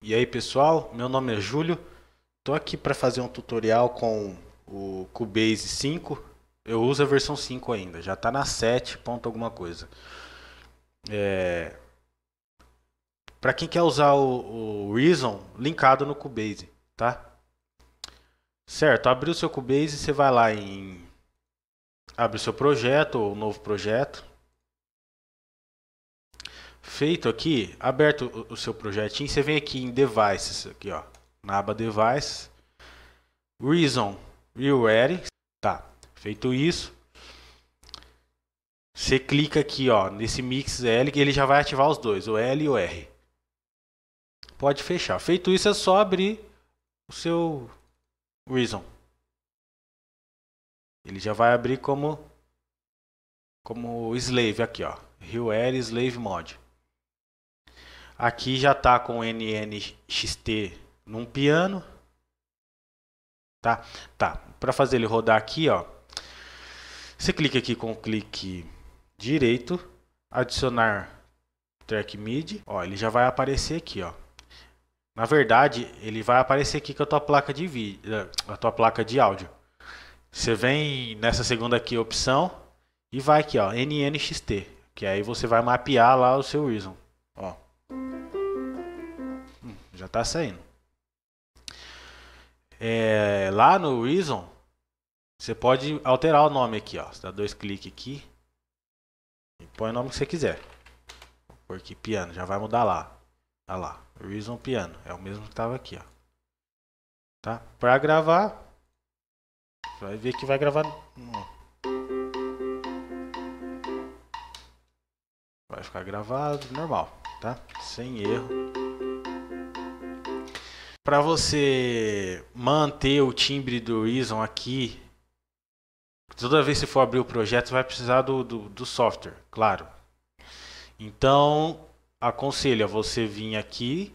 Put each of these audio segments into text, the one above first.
E aí pessoal, meu nome é Júlio, tô aqui para fazer um tutorial com o Cubase 5, eu uso a versão 5 ainda, já está na 7 ponto alguma coisa. É... Para quem quer usar o, o, Reason, linkado no Cubase, tá? Certo, abre o seu Cubase, você vai lá em... Abre o seu projeto, ou novo projeto, Feito aqui, aberto o, seu projetinho, você vem aqui em Devices, aqui ó, na aba Device, Reason, Reware, tá, feito isso, você clica aqui ó, nesse Mix L, que ele já vai ativar os dois, o L e o R. Pode fechar. Feito isso, é só abrir o seu Reason. Ele já vai abrir como como slave aqui, ó. Reware Slave Mod. Aqui já tá com NNXT num piano. Tá? Tá. Para fazer ele rodar aqui, ó. Você clica aqui com o clique direito, adicionar track mid, ó, ele já vai aparecer aqui, ó. Na verdade, ele vai aparecer aqui com a tua placa de vídeo, eh, a tua placa de áudio. Você vem nessa segunda aqui opção e vai aqui, ó, NNXT, que aí você vai mapear lá o seu Reason, ó tá saindo. É, lá no Reason, você pode alterar o nome aqui, ó. Você dá dois cliques aqui e põe o nome que você quiser. porque aqui piano, já vai mudar lá. Olha tá lá, Reason Piano, é o mesmo que tava aqui, ó. Tá? Pra gravar, vai ver que vai gravar... Vai ficar gravado normal, tá? Sem erro para você manter o timbre do Reason aqui, toda vez que for abrir o projeto, vai precisar do, do, do software, claro. Então, aconselho a você vir aqui.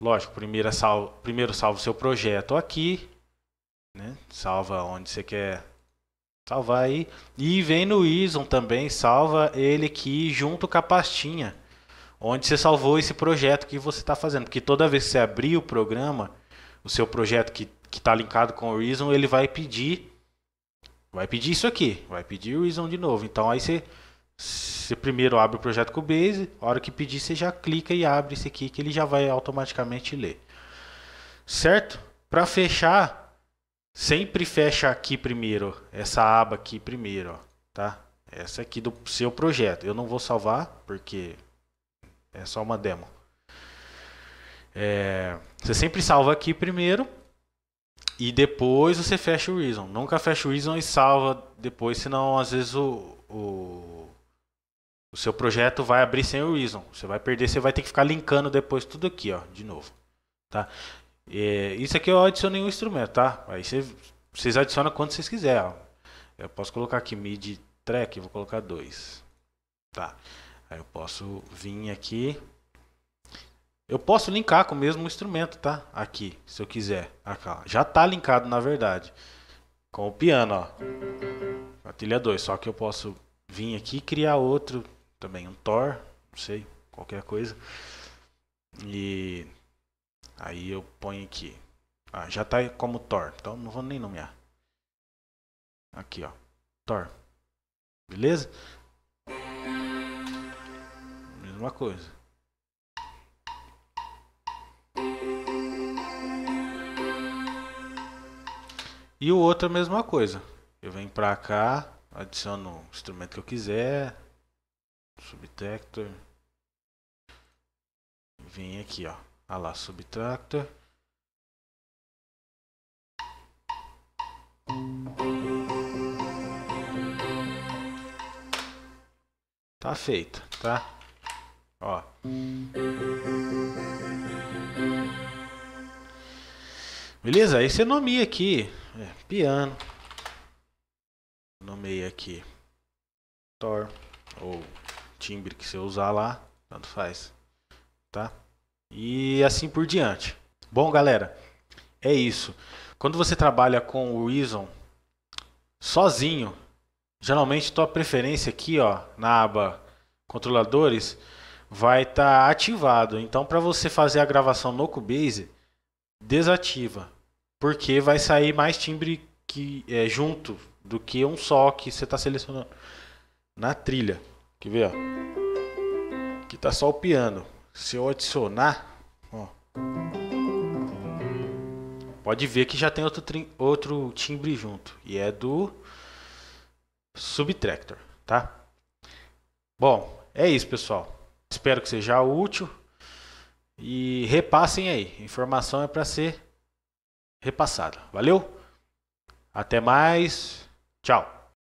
Lógico, primeiro salva, primeiro salva o seu projeto aqui. Né? Salva onde você quer salvar aí. E vem no ISON também, salva ele aqui junto com a pastinha onde você salvou esse projeto que você está fazendo. Porque toda vez que você abrir o programa, o seu projeto que está linkado com o Reason, ele vai pedir. Vai pedir isso aqui, vai pedir o Reason de novo. Então aí você, você primeiro abre o projeto com o Base, a hora que pedir você já clica e abre esse aqui que ele já vai automaticamente ler. Certo? Para fechar, sempre fecha aqui primeiro, essa aba aqui primeiro, ó, tá? Essa aqui do seu projeto. Eu não vou salvar porque é só uma demo. É, você sempre salva aqui primeiro e depois você fecha o Reason. Nunca fecha o Reason e salva depois, senão às vezes o, o, o seu projeto vai abrir sem o Reason. Você vai perder, você vai ter que ficar linkando depois tudo aqui, ó, de novo. Tá? É, isso aqui eu adicionei um instrumento, tá? Aí você, vocês adicionam quando vocês quiserem. Eu posso colocar aqui mid track, vou colocar dois. Tá. Aí eu posso vir aqui. Eu posso linkar com o mesmo instrumento, tá? Aqui, se eu quiser. Aqui, Já tá linkado, na verdade. Com o piano, ó. A 2. Só que eu posso vir aqui e criar outro também. Um Thor, não sei, qualquer coisa. E aí eu ponho aqui. Ah, já tá como Thor. Então não vou nem nomear. Aqui, ó. Thor. Beleza? mesma coisa. E o outro é a mesma coisa. Eu venho pra cá, adiciono o instrumento que eu quiser, subtractor. Vem aqui, ó. Ah lá, subtractor. Tá feito, tá? Ó. Beleza? Aí você é nomeia aqui. É, piano. Nomeia aqui. Tor. Ou timbre que você usar lá. Tanto faz. Tá? E assim por diante. Bom, galera. É isso. Quando você trabalha com o Reason sozinho, geralmente tua preferência aqui, ó, na aba controladores, vai estar tá ativado. Então, para você fazer a gravação no Cubase, desativa, porque vai sair mais timbre que é, junto do que um só que você está selecionando na trilha. Quer ver? Ó. Aqui está só o piano. Se eu adicionar, ó, pode ver que já tem outro, outro timbre junto e é do subtractor, tá? Bom, é isso, pessoal. Espero que seja útil. E repassem aí. Informação é para ser repassada. Valeu? Até mais. Tchau.